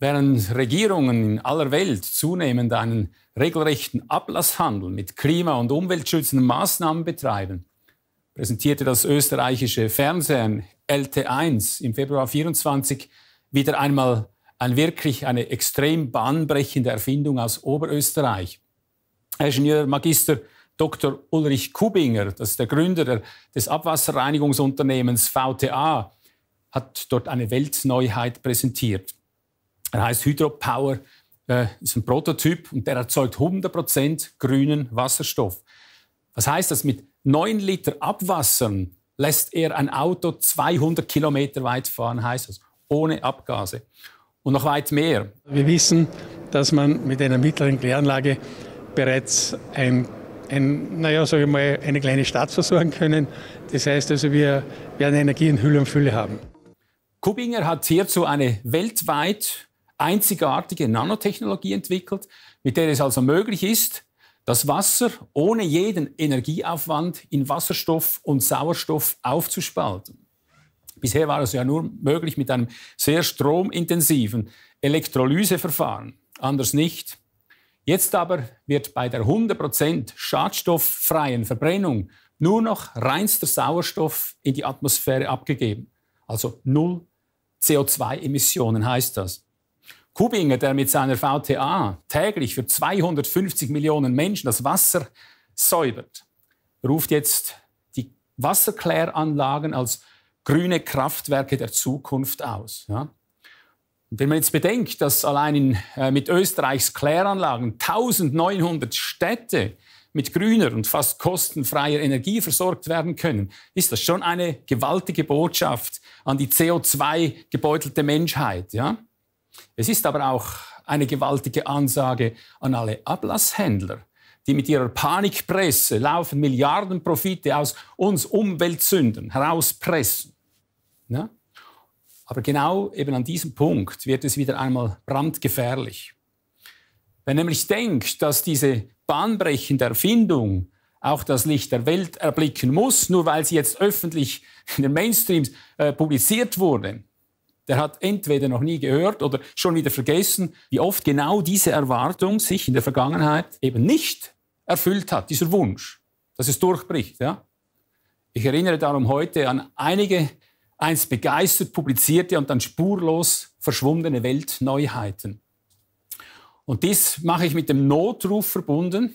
Während Regierungen in aller Welt zunehmend einen regelrechten Ablasshandel mit klima- und umweltschützenden Maßnahmen betreiben, präsentierte das österreichische Fernsehen LT1 im Februar 24 wieder einmal ein wirklich eine extrem bahnbrechende Erfindung aus Oberösterreich. Ingenieur Magister Dr. Ulrich Kubinger, das ist der Gründer der, des Abwasserreinigungsunternehmens VTA, hat dort eine Weltneuheit präsentiert. Er heißt Hydropower, äh, ist ein Prototyp und der erzeugt 100% grünen Wasserstoff. Was heißt das? Mit 9 Liter Abwasser lässt er ein Auto 200 Kilometer weit fahren, heißt das, ohne Abgase. Und noch weit mehr. Wir wissen, dass man mit einer mittleren Kläranlage bereits ein, ein naja, ich mal, eine kleine Stadt versorgen können. Das heißt also, wir werden Energie in Hülle und Fülle haben. Kubinger hat hierzu eine weltweit einzigartige Nanotechnologie entwickelt, mit der es also möglich ist, das Wasser ohne jeden Energieaufwand in Wasserstoff und Sauerstoff aufzuspalten. Bisher war es ja nur möglich mit einem sehr stromintensiven Elektrolyseverfahren, anders nicht. Jetzt aber wird bei der 100% schadstofffreien Verbrennung nur noch reinster Sauerstoff in die Atmosphäre abgegeben. Also null CO2-Emissionen heißt das. Kubinger, der mit seiner VTA täglich für 250 Millionen Menschen das Wasser säubert, ruft jetzt die Wasserkläranlagen als grüne Kraftwerke der Zukunft aus. Ja? wenn man jetzt bedenkt, dass allein in, äh, mit Österreichs Kläranlagen 1900 Städte mit grüner und fast kostenfreier Energie versorgt werden können, ist das schon eine gewaltige Botschaft an die CO2 gebeutelte Menschheit. Ja? Es ist aber auch eine gewaltige Ansage an alle Ablasshändler, die mit ihrer Panikpresse laufen Milliardenprofite aus uns Umweltsünden herauspressen. Ja? Aber genau eben an diesem Punkt wird es wieder einmal brandgefährlich. Wer nämlich denkt, dass diese bahnbrechende Erfindung auch das Licht der Welt erblicken muss, nur weil sie jetzt öffentlich in den Mainstreams äh, publiziert wurde, der hat entweder noch nie gehört oder schon wieder vergessen, wie oft genau diese Erwartung sich in der Vergangenheit eben nicht erfüllt hat, dieser Wunsch, dass es durchbricht. Ja? Ich erinnere darum heute an einige einst begeistert publizierte und dann spurlos verschwundene Weltneuheiten. Und dies mache ich mit dem Notruf verbunden,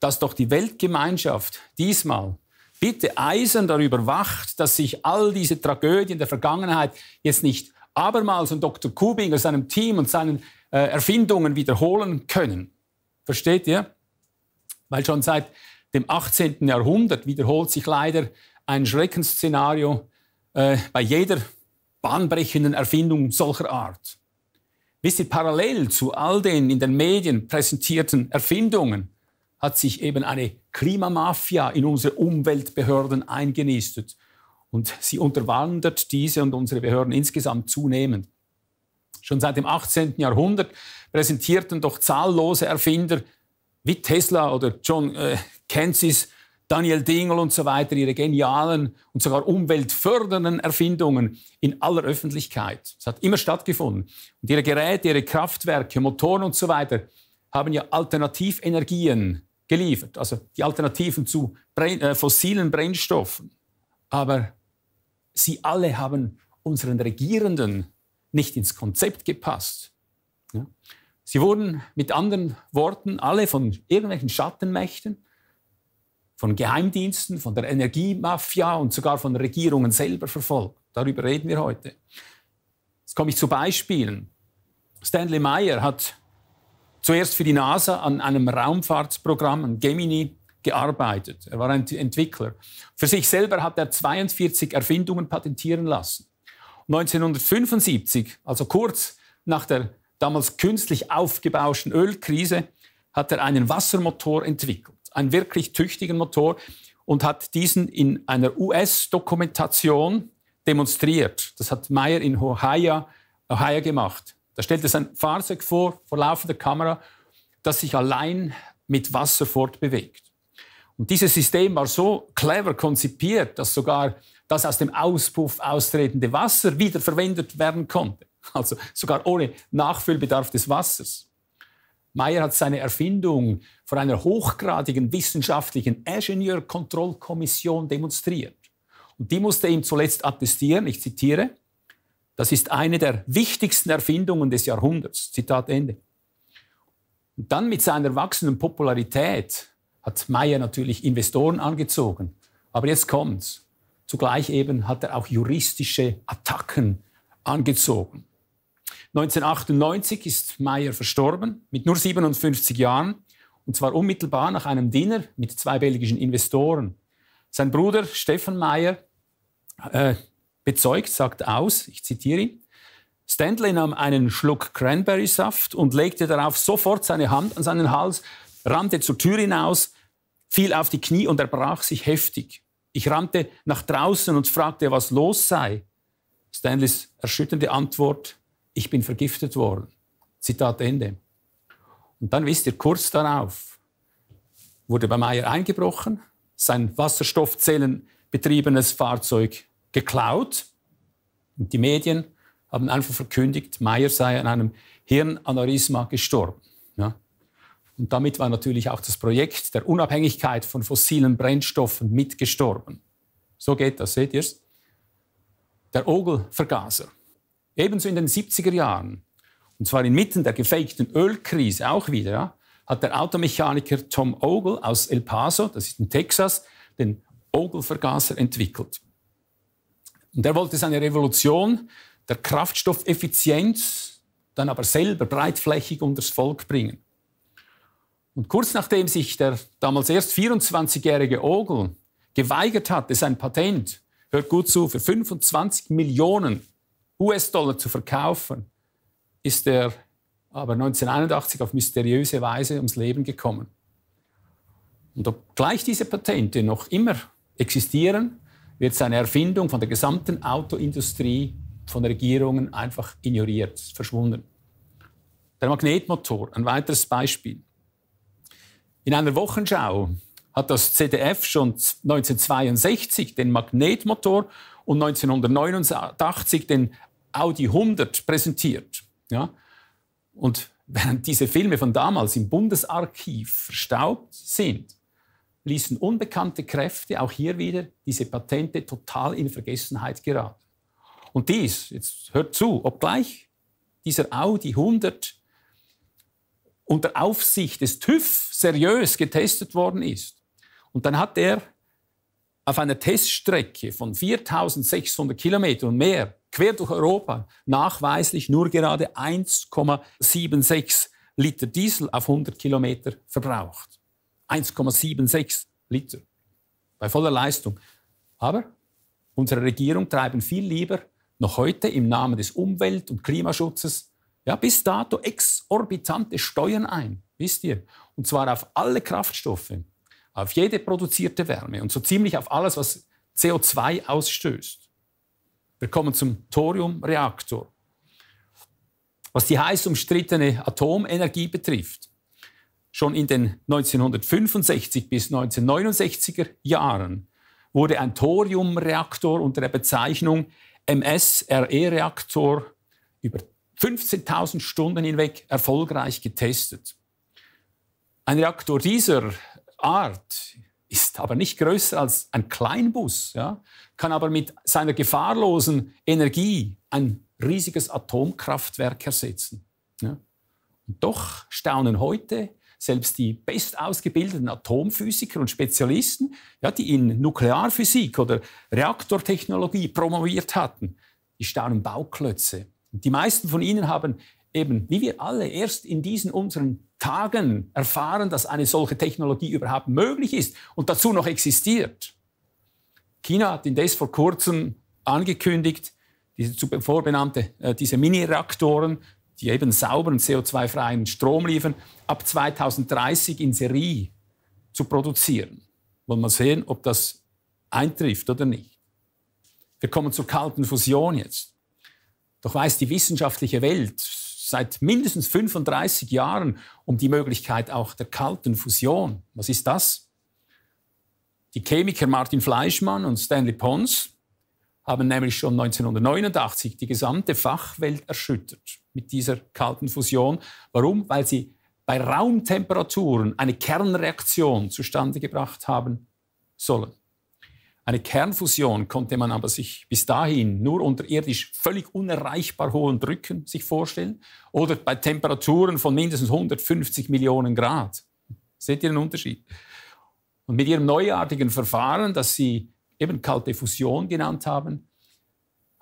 dass doch die Weltgemeinschaft diesmal bitte eisern darüber wacht, dass sich all diese Tragödien der Vergangenheit jetzt nicht abermals und Dr. Kubinger, seinem Team und seinen äh, Erfindungen wiederholen können. Versteht ihr? Weil schon seit dem 18. Jahrhundert wiederholt sich leider ein Schreckensszenario äh, bei jeder bahnbrechenden Erfindung solcher Art. Wisst ihr, parallel zu all den in den Medien präsentierten Erfindungen hat sich eben eine Klimamafia in unsere Umweltbehörden eingenistet und sie unterwandert diese und unsere Behörden insgesamt zunehmend. Schon seit dem 18. Jahrhundert präsentierten doch zahllose Erfinder wie Tesla oder John äh, Kensis, Daniel Dingle und so weiter ihre genialen und sogar umweltfördernden Erfindungen in aller Öffentlichkeit. Es hat immer stattgefunden. Und ihre Geräte, ihre Kraftwerke, Motoren und so weiter haben ja Alternativenergien geliefert, also die Alternativen zu Bren äh, fossilen Brennstoffen. Aber sie alle haben unseren Regierenden nicht ins Konzept gepasst. Ja? Sie wurden mit anderen Worten alle von irgendwelchen Schattenmächten, von Geheimdiensten, von der Energiemafia und sogar von Regierungen selber verfolgt. Darüber reden wir heute. Jetzt komme ich zu Beispielen. Stanley Meyer hat zuerst für die NASA an einem Raumfahrtsprogramm, an Gemini, gearbeitet. Er war ein Entwickler. Für sich selber hat er 42 Erfindungen patentieren lassen. 1975, also kurz nach der damals künstlich aufgebauschten Ölkrise, hat er einen Wassermotor entwickelt, einen wirklich tüchtigen Motor und hat diesen in einer US-Dokumentation demonstriert. Das hat Meyer in Ohio, Ohio gemacht. Da stellte sein Fahrzeug vor, vor laufender Kamera, das sich allein mit Wasser fortbewegt. Und dieses System war so clever konzipiert, dass sogar das aus dem Auspuff austretende Wasser wiederverwendet werden konnte. Also sogar ohne Nachfüllbedarf des Wassers. Meyer hat seine Erfindung vor einer hochgradigen wissenschaftlichen Ingenieurkontrollkommission demonstriert. Und die musste ihm zuletzt attestieren, ich zitiere, das ist eine der wichtigsten Erfindungen des Jahrhunderts. Zitat Ende. Und dann mit seiner wachsenden Popularität hat Meyer natürlich Investoren angezogen. Aber jetzt kommt's. Zugleich eben hat er auch juristische Attacken angezogen. 1998 ist Meyer verstorben, mit nur 57 Jahren, und zwar unmittelbar nach einem Dinner mit zwei belgischen Investoren. Sein Bruder Stefan Meyer äh, bezeugt, sagt aus, ich zitiere ihn, Stanley nahm einen Schluck Cranberry-Saft und legte darauf sofort seine Hand an seinen Hals, rannte zur Tür hinaus, fiel auf die Knie und erbrach sich heftig. Ich rannte nach draußen und fragte, was los sei. Stanleys erschütternde Antwort, ich bin vergiftet worden. Zitat Ende. Und dann wisst ihr, kurz darauf wurde bei Meyer eingebrochen, sein Wasserstoffzellen betriebenes Fahrzeug geklaut und die Medien haben einfach verkündigt, Meyer sei an einem Hirnaneurysma gestorben. Ja? Und damit war natürlich auch das Projekt der Unabhängigkeit von fossilen Brennstoffen mitgestorben. So geht das, seht ihr's? Der Ogelvergaser. Ebenso in den 70er Jahren, und zwar inmitten der gefakten Ölkrise auch wieder, hat der Automechaniker Tom Ogle aus El Paso, das ist in Texas, den ogle entwickelt. Und er wollte seine Revolution der Kraftstoffeffizienz dann aber selber breitflächig unters Volk bringen. Und kurz nachdem sich der damals erst 24-jährige Ogel geweigert hatte, sein Patent, hört gut zu, für 25 Millionen US-Dollar zu verkaufen, ist er aber 1981 auf mysteriöse Weise ums Leben gekommen. Und obgleich diese Patente noch immer existieren, wird seine Erfindung von der gesamten Autoindustrie, von Regierungen einfach ignoriert, verschwunden. Der Magnetmotor, ein weiteres Beispiel. In einer Wochenschau hat das ZDF schon 1962 den Magnetmotor und 1989 den Audi 100 präsentiert. Ja? Und während diese Filme von damals im Bundesarchiv verstaubt sind, ließen unbekannte Kräfte auch hier wieder diese Patente total in Vergessenheit geraten. Und dies, jetzt hört zu, obgleich dieser Audi 100 unter Aufsicht des TÜV seriös getestet worden ist. Und dann hat er auf einer Teststrecke von 4600 Kilometern und mehr quer durch Europa nachweislich nur gerade 1,76 Liter Diesel auf 100 Kilometer verbraucht. 1,76 Liter bei voller Leistung. Aber unsere Regierung treiben viel lieber noch heute im Namen des Umwelt- und Klimaschutzes ja, bis dato exorbitante Steuern ein, wisst ihr? Und zwar auf alle Kraftstoffe, auf jede produzierte Wärme und so ziemlich auf alles, was CO2 ausstößt. Wir kommen zum Thoriumreaktor. Was die heiß umstrittene Atomenergie betrifft, schon in den 1965 bis 1969er Jahren wurde ein Thoriumreaktor unter der Bezeichnung MSRE-Reaktor über 15.000 Stunden hinweg erfolgreich getestet. Ein Reaktor dieser Art ist aber nicht größer als ein Kleinbus, ja? kann aber mit seiner gefahrlosen Energie ein riesiges Atomkraftwerk ersetzen. Ja? Und doch staunen heute selbst die bestausgebildeten Atomphysiker und Spezialisten, ja, die in Nuklearphysik oder Reaktortechnologie promoviert hatten, die staunen Bauklötze die meisten von Ihnen haben eben, wie wir alle, erst in diesen unseren Tagen erfahren, dass eine solche Technologie überhaupt möglich ist und dazu noch existiert. China hat indes vor kurzem angekündigt, diese zuvor benannte, äh, diese Mini-Reaktoren, die eben sauberen, CO2-freien Strom liefern, ab 2030 in Serie zu produzieren. Wollen wir sehen, ob das eintrifft oder nicht. Wir kommen zur kalten Fusion jetzt. Doch weiß die wissenschaftliche Welt seit mindestens 35 Jahren um die Möglichkeit auch der kalten Fusion. Was ist das? Die Chemiker Martin Fleischmann und Stanley Pons haben nämlich schon 1989 die gesamte Fachwelt erschüttert mit dieser kalten Fusion. Warum? Weil sie bei Raumtemperaturen eine Kernreaktion zustande gebracht haben sollen. Eine Kernfusion konnte man aber sich bis dahin nur unterirdisch völlig unerreichbar hohen Drücken sich vorstellen oder bei Temperaturen von mindestens 150 Millionen Grad. Seht ihr den Unterschied? Und mit ihrem neuartigen Verfahren, das sie eben kalte Fusion genannt haben,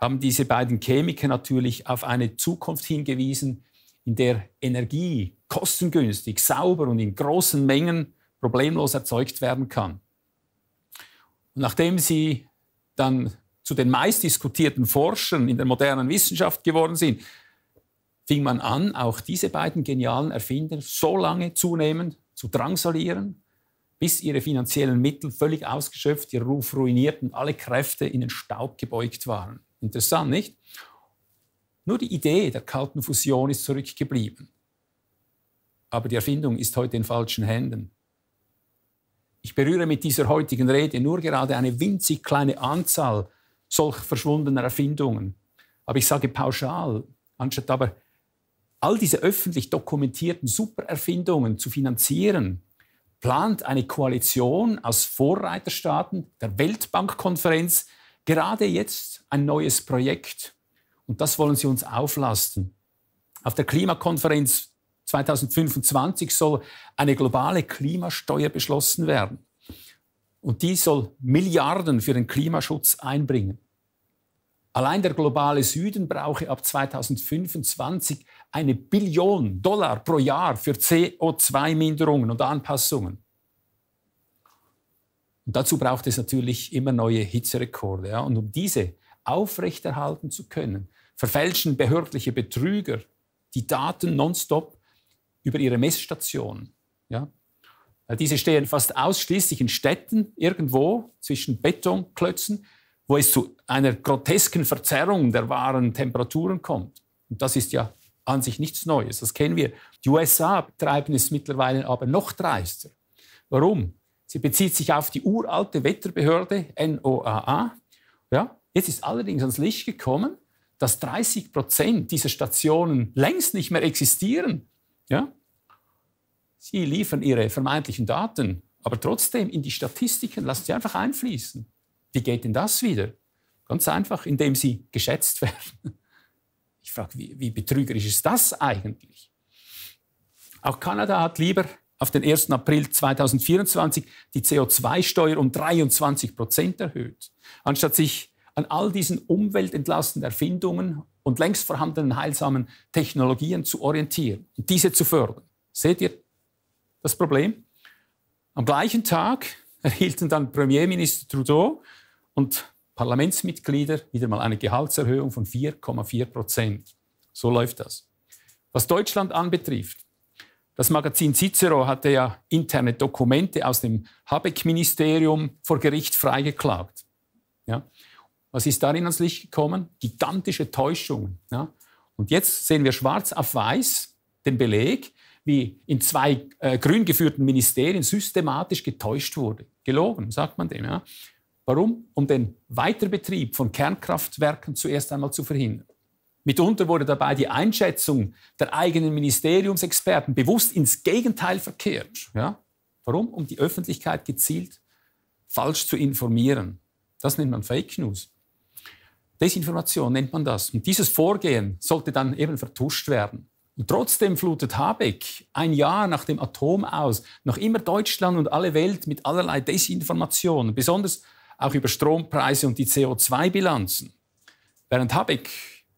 haben diese beiden Chemiker natürlich auf eine Zukunft hingewiesen, in der Energie kostengünstig, sauber und in großen Mengen problemlos erzeugt werden kann nachdem sie dann zu den meistdiskutierten Forschern in der modernen Wissenschaft geworden sind, fing man an, auch diese beiden genialen Erfinder so lange zunehmend zu drangsalieren, bis ihre finanziellen Mittel völlig ausgeschöpft, ihr Ruf ruiniert und alle Kräfte in den Staub gebeugt waren. Interessant, nicht? Nur die Idee der kalten Fusion ist zurückgeblieben. Aber die Erfindung ist heute in falschen Händen. Ich berühre mit dieser heutigen Rede nur gerade eine winzig kleine Anzahl solch verschwundener Erfindungen. Aber ich sage pauschal, anstatt aber all diese öffentlich dokumentierten Supererfindungen zu finanzieren, plant eine Koalition aus Vorreiterstaaten der Weltbankkonferenz gerade jetzt ein neues Projekt. Und das wollen sie uns auflasten. Auf der Klimakonferenz 2025 soll eine globale Klimasteuer beschlossen werden. Und die soll Milliarden für den Klimaschutz einbringen. Allein der globale Süden brauche ab 2025 eine Billion Dollar pro Jahr für CO2-Minderungen und Anpassungen. Und dazu braucht es natürlich immer neue Hitzerekorde. Ja? Und um diese aufrechterhalten zu können, verfälschen behördliche Betrüger die Daten nonstop über ihre Messstation. Ja? Diese stehen fast ausschließlich in Städten irgendwo zwischen Betonklötzen, wo es zu einer grotesken Verzerrung der wahren Temperaturen kommt. Und das ist ja an sich nichts Neues, das kennen wir. Die USA treiben es mittlerweile aber noch dreister. Warum? Sie bezieht sich auf die uralte Wetterbehörde NOAA. Ja? Jetzt ist allerdings ans Licht gekommen, dass 30 Prozent dieser Stationen längst nicht mehr existieren, ja? Sie liefern ihre vermeintlichen Daten, aber trotzdem in die Statistiken lassen sie einfach einfließen. Wie geht denn das wieder? Ganz einfach, indem sie geschätzt werden. Ich frage, wie, wie betrügerisch ist das eigentlich? Auch Kanada hat lieber auf den 1. April 2024 die CO2-Steuer um 23 Prozent erhöht, anstatt sich an all diesen umweltentlastenden Erfindungen und längst vorhandenen heilsamen Technologien zu orientieren und diese zu fördern. Seht ihr das Problem? Am gleichen Tag erhielten dann Premierminister Trudeau und Parlamentsmitglieder wieder mal eine Gehaltserhöhung von 4,4 Prozent. So läuft das. Was Deutschland anbetrifft, das Magazin Cicero hatte ja interne Dokumente aus dem Habeck-Ministerium vor Gericht freigeklagt. Ja. Was ist darin ans Licht gekommen? Gigantische Täuschungen. Ja? Und jetzt sehen wir schwarz auf weiß den Beleg, wie in zwei äh, grün geführten Ministerien systematisch getäuscht wurde. Gelogen, sagt man dem. Ja? Warum? Um den Weiterbetrieb von Kernkraftwerken zuerst einmal zu verhindern. Mitunter wurde dabei die Einschätzung der eigenen Ministeriumsexperten bewusst ins Gegenteil verkehrt. Ja? Warum? Um die Öffentlichkeit gezielt falsch zu informieren. Das nennt man Fake News. Desinformation nennt man das. Und dieses Vorgehen sollte dann eben vertuscht werden. Und trotzdem flutet Habeck ein Jahr nach dem Atom aus noch immer Deutschland und alle Welt mit allerlei Desinformationen, besonders auch über Strompreise und die CO2-Bilanzen. Während Habeck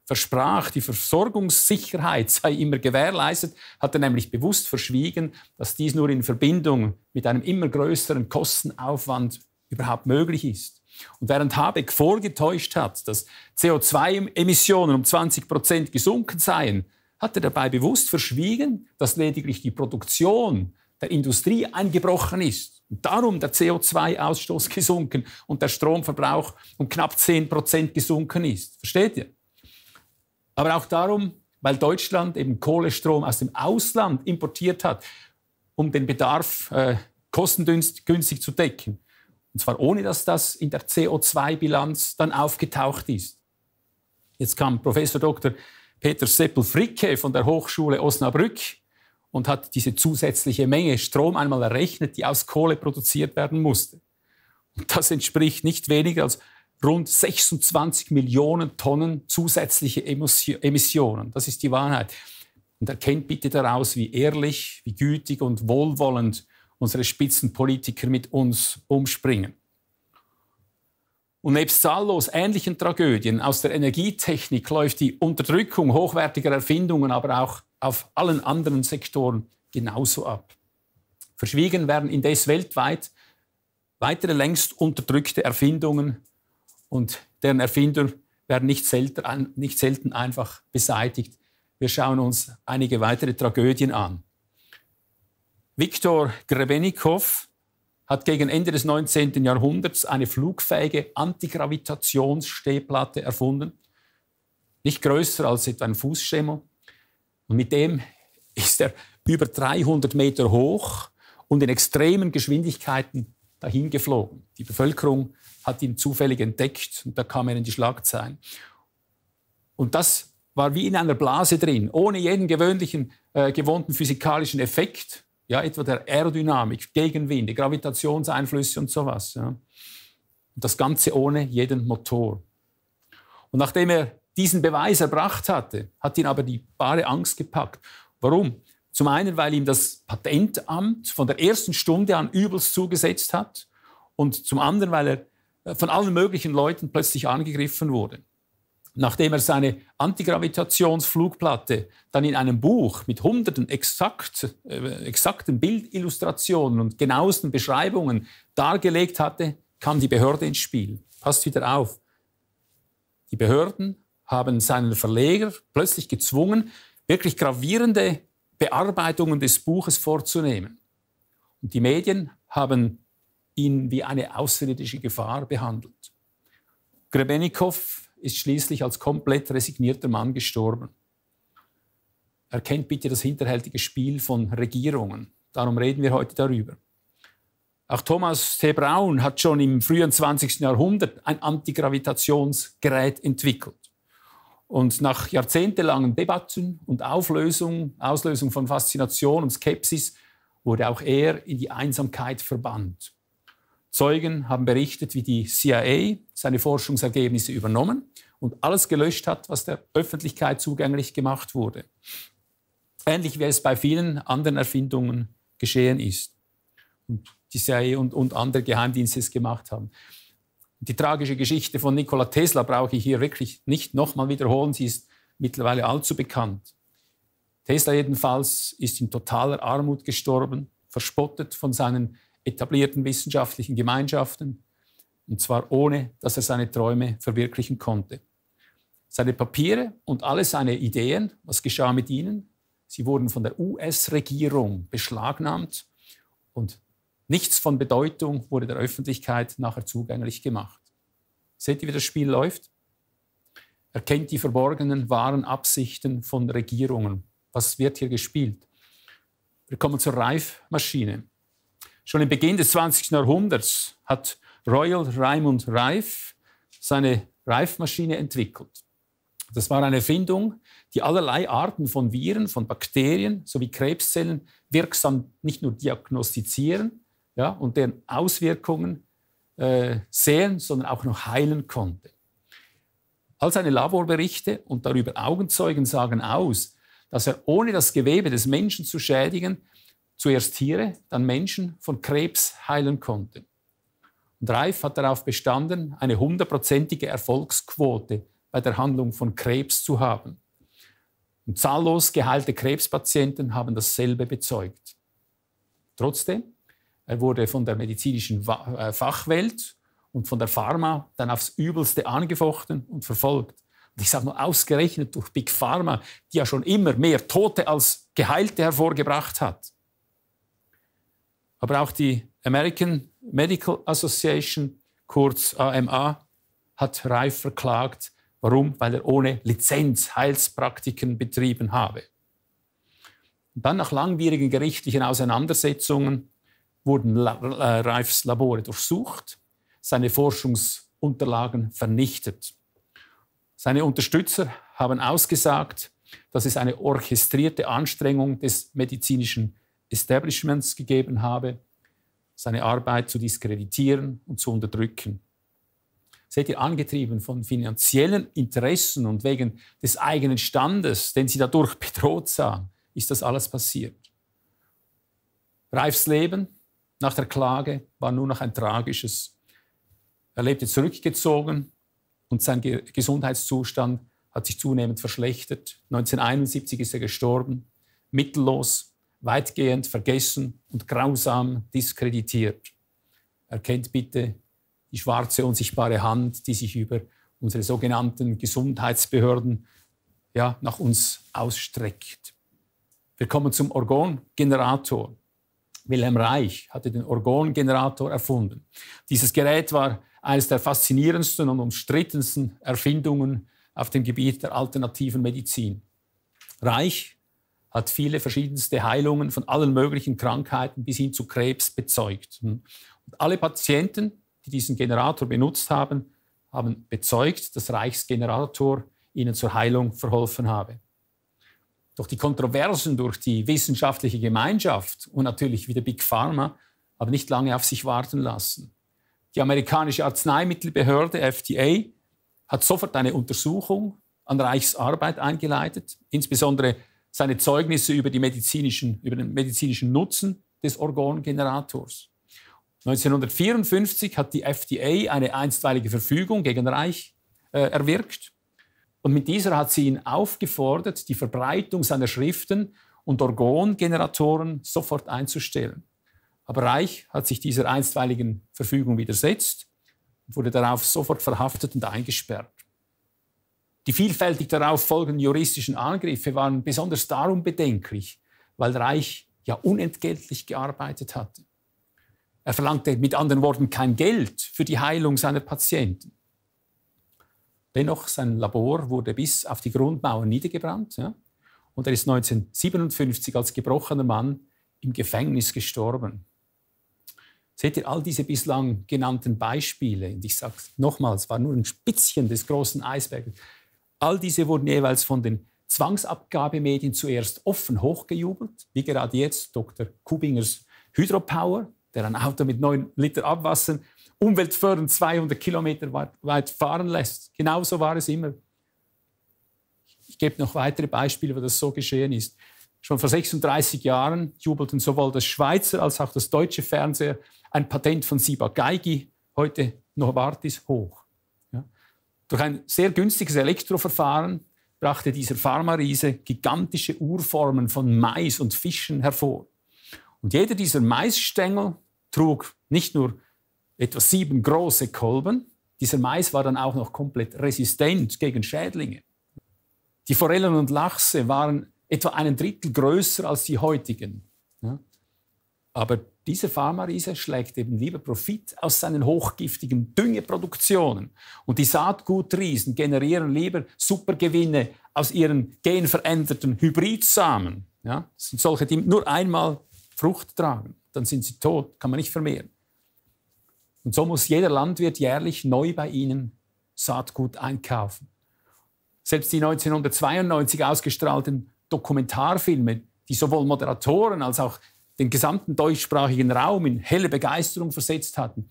versprach, die Versorgungssicherheit sei immer gewährleistet, hat er nämlich bewusst verschwiegen, dass dies nur in Verbindung mit einem immer größeren Kostenaufwand überhaupt möglich ist. Und während Habeck vorgetäuscht hat, dass CO2-Emissionen um 20 Prozent gesunken seien, hat er dabei bewusst verschwiegen, dass lediglich die Produktion der Industrie eingebrochen ist. Und darum der CO2-Ausstoß gesunken und der Stromverbrauch um knapp 10 Prozent gesunken ist. Versteht ihr? Aber auch darum, weil Deutschland eben Kohlestrom aus dem Ausland importiert hat, um den Bedarf äh, kostengünstig zu decken. Und zwar ohne, dass das in der CO2-Bilanz dann aufgetaucht ist. Jetzt kam Professor Dr. Peter Seppel-Fricke von der Hochschule Osnabrück und hat diese zusätzliche Menge Strom einmal errechnet, die aus Kohle produziert werden musste. Und das entspricht nicht weniger als rund 26 Millionen Tonnen zusätzliche Emissionen. Das ist die Wahrheit. Und erkennt bitte daraus, wie ehrlich, wie gütig und wohlwollend unsere Spitzenpolitiker mit uns umspringen. Und nebst zahllos ähnlichen Tragödien aus der Energietechnik läuft die Unterdrückung hochwertiger Erfindungen aber auch auf allen anderen Sektoren genauso ab. Verschwiegen werden indes weltweit weitere längst unterdrückte Erfindungen und deren Erfinder werden nicht selten, nicht selten einfach beseitigt. Wir schauen uns einige weitere Tragödien an. Viktor Grebenikow hat gegen Ende des 19. Jahrhunderts eine flugfähige Antigravitationsstehplatte erfunden, nicht größer als etwa ein Fußschemel. Und mit dem ist er über 300 Meter hoch und in extremen Geschwindigkeiten dahin geflogen. Die Bevölkerung hat ihn zufällig entdeckt und da kam er in die Schlagzeilen. Und das war wie in einer Blase drin, ohne jeden gewöhnlichen, äh, gewohnten physikalischen Effekt ja, etwa der Aerodynamik, Gegenwinde, Gravitationseinflüsse und sowas. Ja. Und das Ganze ohne jeden Motor. Und nachdem er diesen Beweis erbracht hatte, hat ihn aber die bare Angst gepackt. Warum? Zum einen, weil ihm das Patentamt von der ersten Stunde an übelst zugesetzt hat und zum anderen, weil er äh, von allen möglichen Leuten plötzlich angegriffen wurde nachdem er seine Antigravitationsflugplatte dann in einem Buch mit hunderten exakt, äh, exakten Bildillustrationen und genauesten Beschreibungen dargelegt hatte, kam die Behörde ins Spiel. Passt wieder auf. Die Behörden haben seinen Verleger plötzlich gezwungen, wirklich gravierende Bearbeitungen des Buches vorzunehmen. Und die Medien haben ihn wie eine außerirdische Gefahr behandelt. Grebenikow ist schließlich als komplett resignierter Mann gestorben. Erkennt bitte das hinterhältige Spiel von Regierungen. Darum reden wir heute darüber. Auch Thomas T. Braun hat schon im frühen 20. Jahrhundert ein Antigravitationsgerät entwickelt. Und nach jahrzehntelangen Debatten und Auflösung, Auslösung von Faszination und Skepsis wurde auch er in die Einsamkeit verbannt. Zeugen haben berichtet, wie die CIA seine Forschungsergebnisse übernommen und alles gelöscht hat, was der Öffentlichkeit zugänglich gemacht wurde. Ähnlich wie es bei vielen anderen Erfindungen geschehen ist und die CIA und, und andere Geheimdienste es gemacht haben. Die tragische Geschichte von Nikola Tesla brauche ich hier wirklich nicht nochmal wiederholen, sie ist mittlerweile allzu bekannt. Tesla jedenfalls ist in totaler Armut gestorben, verspottet von seinen etablierten wissenschaftlichen Gemeinschaften, und zwar ohne, dass er seine Träume verwirklichen konnte. Seine Papiere und alle seine Ideen, was geschah mit ihnen? Sie wurden von der US-Regierung beschlagnahmt und nichts von Bedeutung wurde der Öffentlichkeit nachher zugänglich gemacht. Seht ihr, wie das Spiel läuft? Er kennt die verborgenen wahren Absichten von Regierungen. Was wird hier gespielt? Wir kommen zur Reifmaschine. Schon im Beginn des 20. Jahrhunderts hat Royal Raymond Reif seine Reifmaschine entwickelt. Das war eine Erfindung, die allerlei Arten von Viren, von Bakterien sowie Krebszellen wirksam nicht nur diagnostizieren ja, und deren Auswirkungen äh, sehen, sondern auch noch heilen konnte. All seine Laborberichte und darüber Augenzeugen sagen aus, dass er ohne das Gewebe des Menschen zu schädigen zuerst Tiere, dann Menschen von Krebs heilen konnte. Und Reif hat darauf bestanden, eine hundertprozentige Erfolgsquote bei der Handlung von Krebs zu haben. Und zahllos geheilte Krebspatienten haben dasselbe bezeugt. Trotzdem, er wurde von der medizinischen äh, Fachwelt und von der Pharma dann aufs Übelste angefochten und verfolgt. Und ich sage mal, ausgerechnet durch Big Pharma, die ja schon immer mehr Tote als Geheilte hervorgebracht hat aber auch die American Medical Association, kurz AMA, hat Reif verklagt. Warum? Weil er ohne Lizenz Heilspraktiken betrieben habe. Und dann nach langwierigen gerichtlichen Auseinandersetzungen wurden äh, Reifs Labore durchsucht, seine Forschungsunterlagen vernichtet. Seine Unterstützer haben ausgesagt, dass es eine orchestrierte Anstrengung des medizinischen Establishments gegeben habe, seine Arbeit zu diskreditieren und zu unterdrücken. Seht ihr, angetrieben von finanziellen Interessen und wegen des eigenen Standes, den sie dadurch bedroht sahen, ist das alles passiert. Reifs Leben nach der Klage war nur noch ein tragisches. Er lebte zurückgezogen und sein Ge Gesundheitszustand hat sich zunehmend verschlechtert. 1971 ist er gestorben, mittellos weitgehend vergessen und grausam diskreditiert. Erkennt bitte die schwarze, unsichtbare Hand, die sich über unsere sogenannten Gesundheitsbehörden ja, nach uns ausstreckt. Wir kommen zum Orgongenerator. Wilhelm Reich hatte den Orgongenerator erfunden. Dieses Gerät war eines der faszinierendsten und umstrittensten Erfindungen auf dem Gebiet der alternativen Medizin. Reich hat viele verschiedenste Heilungen von allen möglichen Krankheiten bis hin zu Krebs bezeugt. Mhm. Und alle Patienten, die diesen Generator benutzt haben, haben bezeugt, dass Reichsgenerator ihnen zur Heilung verholfen habe. Doch die Kontroversen durch die wissenschaftliche Gemeinschaft und natürlich wieder Big Pharma haben nicht lange auf sich warten lassen. Die amerikanische Arzneimittelbehörde FDA hat sofort eine Untersuchung an Reichsarbeit eingeleitet, insbesondere seine Zeugnisse über, die medizinischen, über den medizinischen Nutzen des Organgenerators. 1954 hat die FDA eine einstweilige Verfügung gegen Reich äh, erwirkt. Und mit dieser hat sie ihn aufgefordert, die Verbreitung seiner Schriften und Organgeneratoren sofort einzustellen. Aber Reich hat sich dieser einstweiligen Verfügung widersetzt und wurde darauf sofort verhaftet und eingesperrt. Die vielfältig darauf folgenden juristischen Angriffe waren besonders darum bedenklich, weil Reich ja unentgeltlich gearbeitet hatte. Er verlangte mit anderen Worten kein Geld für die Heilung seiner Patienten. Dennoch, sein Labor wurde bis auf die Grundmauer niedergebrannt ja? und er ist 1957 als gebrochener Mann im Gefängnis gestorben. Seht ihr all diese bislang genannten Beispiele? Und ich sage nochmals, war nur ein Spitzchen des großen Eisbergs, All diese wurden jeweils von den Zwangsabgabemedien zuerst offen hochgejubelt, wie gerade jetzt Dr. Kubingers Hydropower, der ein Auto mit 9 Liter Abwasser umweltfördernd 200 Kilometer weit fahren lässt. Genauso war es immer. Ich gebe noch weitere Beispiele, wo das so geschehen ist. Schon vor 36 Jahren jubelten sowohl das Schweizer als auch das deutsche Fernseher ein Patent von Siba Geigi, heute Novartis, hoch. Durch ein sehr günstiges Elektroverfahren brachte dieser Pharma-Riese gigantische Urformen von Mais und Fischen hervor. Und jeder dieser Maisstängel trug nicht nur etwa sieben große Kolben, dieser Mais war dann auch noch komplett resistent gegen Schädlinge. Die Forellen und Lachse waren etwa einen Drittel größer als die heutigen. Ja? Aber dieser pharma Pharmariese schlägt eben lieber Profit aus seinen hochgiftigen Düngeproduktionen. Und die Saatgutriesen generieren lieber Supergewinne aus ihren genveränderten Hybridsamen. Ja, das sind solche, die nur einmal Frucht tragen, dann sind sie tot, kann man nicht vermehren. Und so muss jeder Landwirt jährlich neu bei ihnen Saatgut einkaufen. Selbst die 1992 ausgestrahlten Dokumentarfilme, die sowohl Moderatoren als auch den gesamten deutschsprachigen Raum in helle Begeisterung versetzt hatten,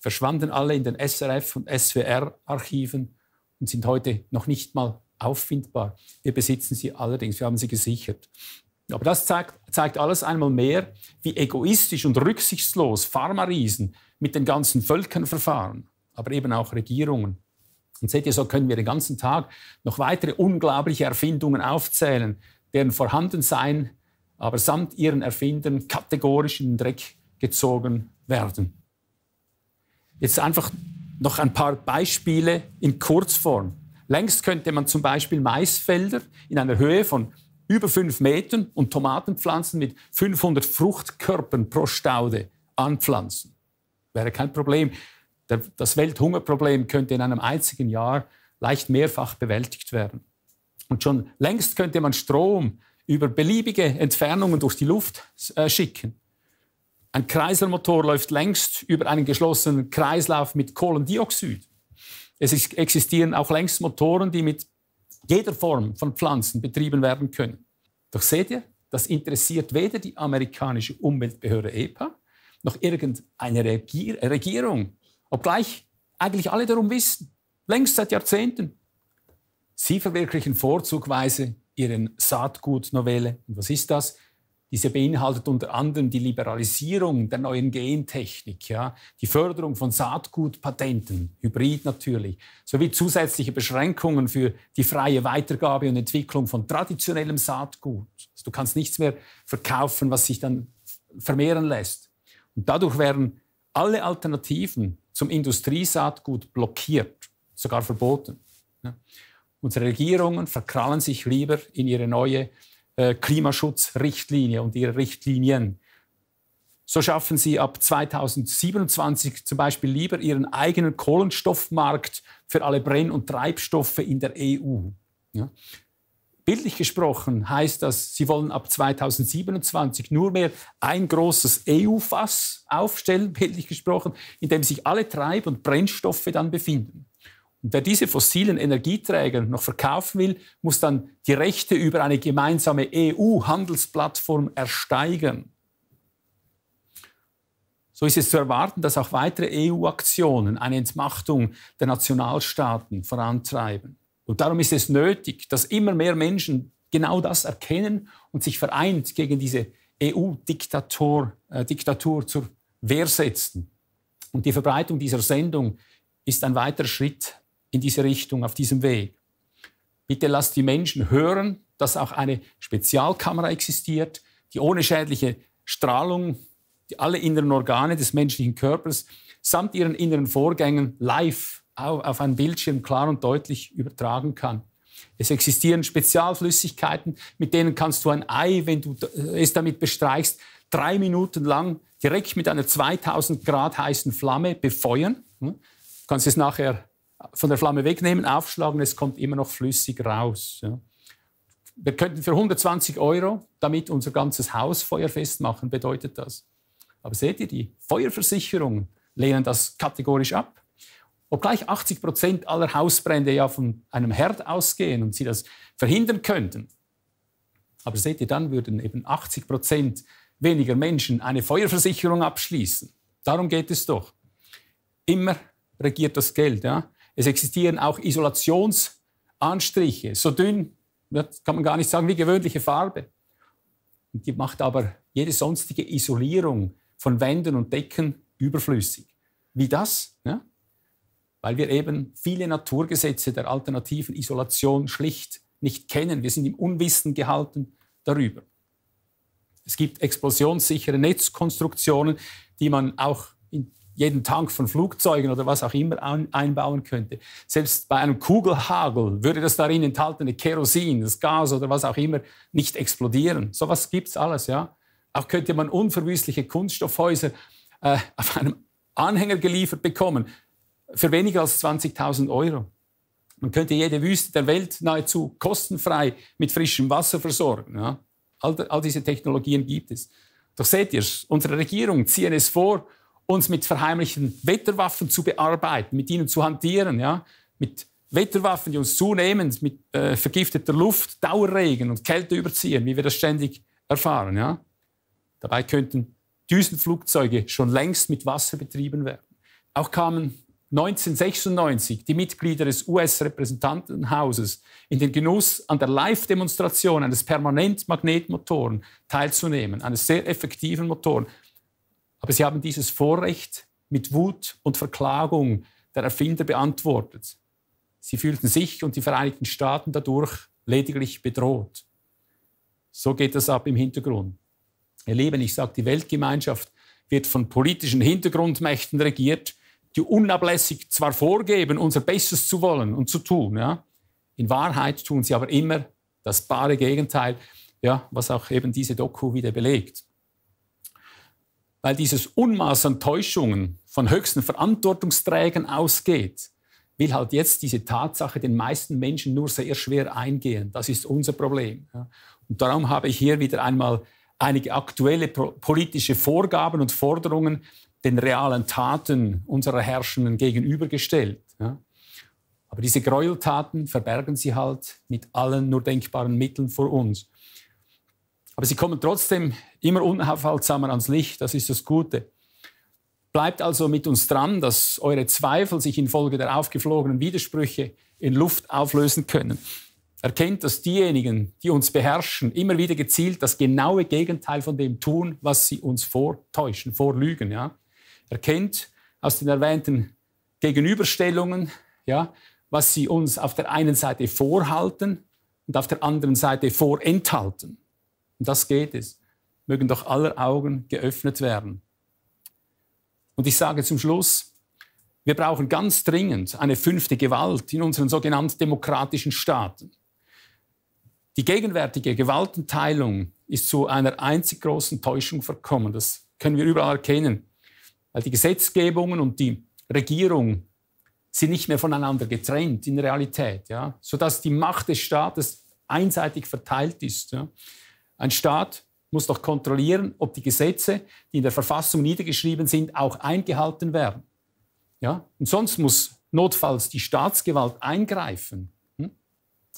verschwanden alle in den SRF- und SWR-Archiven und sind heute noch nicht mal auffindbar. Wir besitzen sie allerdings, wir haben sie gesichert. Aber das zeigt, zeigt alles einmal mehr, wie egoistisch und rücksichtslos Pharma-Riesen mit den ganzen Völkern verfahren, aber eben auch Regierungen. Und seht ihr, so können wir den ganzen Tag noch weitere unglaubliche Erfindungen aufzählen, deren Vorhandensein aber samt ihren Erfindern kategorisch in den Dreck gezogen werden. Jetzt einfach noch ein paar Beispiele in Kurzform. Längst könnte man zum Beispiel Maisfelder in einer Höhe von über fünf Metern und Tomatenpflanzen mit 500 Fruchtkörpern pro Staude anpflanzen. Wäre kein Problem. das Welthungerproblem könnte in einem einzigen Jahr leicht mehrfach bewältigt werden. Und schon längst könnte man Strom über beliebige Entfernungen durch die Luft äh, schicken. Ein Kreiselmotor läuft längst über einen geschlossenen Kreislauf mit Kohlendioxid. Es ist, existieren auch längst Motoren, die mit jeder Form von Pflanzen betrieben werden können. Doch seht ihr, das interessiert weder die amerikanische Umweltbehörde EPA noch irgendeine Regier Regierung, obgleich eigentlich alle darum wissen, längst seit Jahrzehnten. Sie verwirklichen vorzugweise ihren Saatgutnovelle. Und was ist das? Diese beinhaltet unter anderem die Liberalisierung der neuen Gentechnik, ja, die Förderung von Saatgutpatenten, Hybrid natürlich, sowie zusätzliche Beschränkungen für die freie Weitergabe und Entwicklung von traditionellem Saatgut. Also du kannst nichts mehr verkaufen, was sich dann vermehren lässt. Und dadurch werden alle Alternativen zum Industriesaatgut blockiert, sogar verboten. Ja. Unsere Regierungen verkrallen sich lieber in ihre neue äh, Klimaschutzrichtlinie und ihre Richtlinien. So schaffen sie ab 2027 zum Beispiel lieber ihren eigenen Kohlenstoffmarkt für alle Brenn- und Treibstoffe in der EU. Ja. Bildlich gesprochen heißt das, sie wollen ab 2027 nur mehr ein großes EU-Fass aufstellen, bildlich gesprochen, in dem sich alle Treib- und Brennstoffe dann befinden. Und wer diese fossilen Energieträger noch verkaufen will, muss dann die Rechte über eine gemeinsame EU-Handelsplattform ersteigern. So ist es zu erwarten, dass auch weitere EU-Aktionen eine Entmachtung der Nationalstaaten vorantreiben. Und darum ist es nötig, dass immer mehr Menschen genau das erkennen und sich vereint gegen diese EU-Diktatur äh, zur Wehr setzen. Und die Verbreitung dieser Sendung ist ein weiterer Schritt in diese Richtung, auf diesem Weg. Bitte lasst die Menschen hören, dass auch eine Spezialkamera existiert, die ohne schädliche Strahlung die alle inneren Organe des menschlichen Körpers samt ihren inneren Vorgängen live auf einen Bildschirm klar und deutlich übertragen kann. Es existieren Spezialflüssigkeiten, mit denen kannst du ein Ei, wenn du äh, es damit bestreichst, drei Minuten lang direkt mit einer 2000 Grad heißen Flamme befeuern. Hm? Du kannst es nachher von der Flamme wegnehmen, aufschlagen, es kommt immer noch flüssig raus. Ja. Wir könnten für 120 Euro damit unser ganzes Haus feuerfest machen, bedeutet das. Aber seht ihr, die Feuerversicherungen lehnen das kategorisch ab. Obgleich 80 Prozent aller Hausbrände ja von einem Herd ausgehen und sie das verhindern könnten. Aber seht ihr, dann würden eben 80 Prozent weniger Menschen eine Feuerversicherung abschließen. Darum geht es doch. Immer regiert das Geld. Ja? Es existieren auch Isolationsanstriche, so dünn, das kann man gar nicht sagen, wie gewöhnliche Farbe. Und die macht aber jede sonstige Isolierung von Wänden und Decken überflüssig. Wie das? Ja? Weil wir eben viele Naturgesetze der alternativen Isolation schlicht nicht kennen. Wir sind im Unwissen gehalten darüber. Es gibt explosionssichere Netzkonstruktionen, die man auch jeden Tank von Flugzeugen oder was auch immer ein, einbauen könnte. Selbst bei einem Kugelhagel würde das darin enthaltene Kerosin, das Gas oder was auch immer nicht explodieren. Sowas es alles, ja. Auch könnte man unverwüstliche Kunststoffhäuser äh, auf einem Anhänger geliefert bekommen für weniger als 20.000 Euro. Man könnte jede Wüste der Welt nahezu kostenfrei mit frischem Wasser versorgen. Ja. All, all diese Technologien gibt es. Doch seht ihr, unsere Regierung ziehen es vor uns mit verheimlichen Wetterwaffen zu bearbeiten, mit ihnen zu hantieren, ja? mit Wetterwaffen, die uns zunehmend mit äh, vergifteter Luft, Dauerregen und Kälte überziehen, wie wir das ständig erfahren. Ja? Dabei könnten Düsenflugzeuge schon längst mit Wasser betrieben werden. Auch kamen 1996 die Mitglieder des US-Repräsentantenhauses in den Genuss, an der Live-Demonstration eines Permanent-Magnetmotoren teilzunehmen, eines sehr effektiven Motoren. Aber sie haben dieses Vorrecht mit Wut und Verklagung der Erfinder beantwortet. Sie fühlten sich und die Vereinigten Staaten dadurch lediglich bedroht. So geht das ab im Hintergrund. Ihr Lieben, ich sage, die Weltgemeinschaft wird von politischen Hintergrundmächten regiert, die unablässig zwar vorgeben, unser Bestes zu wollen und zu tun. Ja? In Wahrheit tun sie aber immer das bare Gegenteil, ja, was auch eben diese Doku wieder belegt weil dieses Unmaß an Täuschungen von höchsten Verantwortungsträgern ausgeht, will halt jetzt diese Tatsache den meisten Menschen nur sehr schwer eingehen. Das ist unser Problem. Und darum habe ich hier wieder einmal einige aktuelle politische Vorgaben und Forderungen den realen Taten unserer Herrschenden gegenübergestellt. Aber diese Gräueltaten verbergen sie halt mit allen nur denkbaren Mitteln vor uns. Aber sie kommen trotzdem immer unaufhaltsamer ans Licht. Das ist das Gute. Bleibt also mit uns dran, dass eure Zweifel sich infolge der aufgeflogenen Widersprüche in Luft auflösen können. Erkennt, dass diejenigen, die uns beherrschen, immer wieder gezielt das genaue Gegenteil von dem tun, was sie uns vortäuschen, vorlügen. Ja? Erkennt aus den erwähnten Gegenüberstellungen, ja, was sie uns auf der einen Seite vorhalten und auf der anderen Seite vorenthalten. Und das geht es mögen doch aller Augen geöffnet werden. Und ich sage zum Schluss, wir brauchen ganz dringend eine fünfte Gewalt in unseren sogenannten demokratischen Staaten. Die gegenwärtige Gewaltenteilung ist zu einer einzig großen Täuschung verkommen. Das können wir überall erkennen, weil die Gesetzgebungen und die Regierung sind nicht mehr voneinander getrennt in Realität, ja? sodass die Macht des Staates einseitig verteilt ist. Ja? Ein Staat muss doch kontrollieren, ob die Gesetze, die in der Verfassung niedergeschrieben sind, auch eingehalten werden. Ja? Und sonst muss notfalls die Staatsgewalt eingreifen. Hm?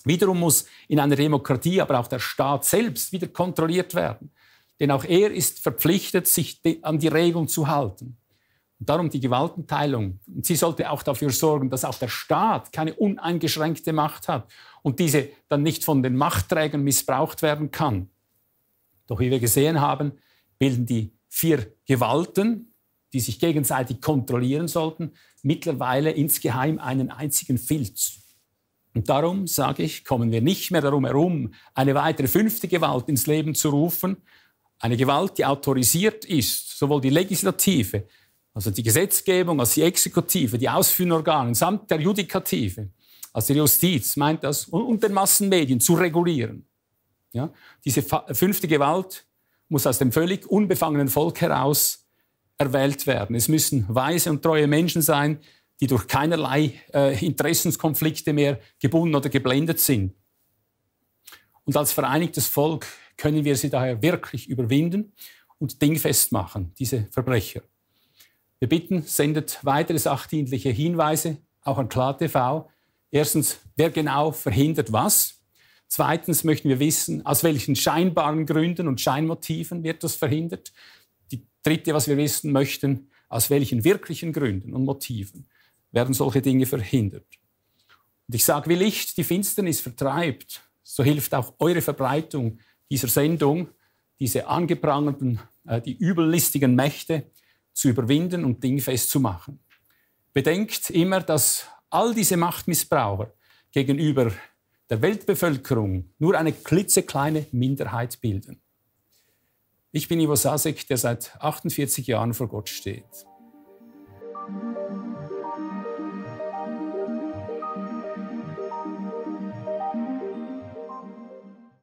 Wiederum muss in einer Demokratie aber auch der Staat selbst wieder kontrolliert werden. Denn auch er ist verpflichtet, sich an die Regeln zu halten. Und darum die Gewaltenteilung. Und sie sollte auch dafür sorgen, dass auch der Staat keine uneingeschränkte Macht hat und diese dann nicht von den Machtträgern missbraucht werden kann. Doch wie wir gesehen haben, bilden die vier Gewalten, die sich gegenseitig kontrollieren sollten, mittlerweile insgeheim einen einzigen Filz. Und darum, sage ich, kommen wir nicht mehr darum herum, eine weitere fünfte Gewalt ins Leben zu rufen, eine Gewalt, die autorisiert ist, sowohl die Legislative, also die Gesetzgebung, als die Exekutive, die ausführenden Organe, samt der Judikative, als die Justiz, meint das, und den Massenmedien zu regulieren. Ja? Diese fünfte Gewalt muss aus dem völlig unbefangenen Volk heraus erwählt werden. Es müssen weise und treue Menschen sein, die durch keinerlei äh, Interessenskonflikte mehr gebunden oder geblendet sind. Und als vereinigtes Volk können wir sie daher wirklich überwinden und dingfest machen, diese Verbrecher. Wir bitten, sendet weitere sachdienliche Hinweise, auch an KlarTV. Erstens, wer genau verhindert was? Zweitens möchten wir wissen, aus welchen scheinbaren Gründen und Scheinmotiven wird das verhindert. Die dritte, was wir wissen möchten, aus welchen wirklichen Gründen und Motiven werden solche Dinge verhindert. Und ich sage, wie Licht die Finsternis vertreibt, so hilft auch eure Verbreitung dieser Sendung, diese angeprangerten, äh, die übellistigen Mächte zu überwinden und dingfest zu machen. Bedenkt immer, dass all diese Machtmissbraucher gegenüber der Weltbevölkerung nur eine klitzekleine Minderheit bilden. Ich bin Ivo Sasek, der seit 48 Jahren vor Gott steht.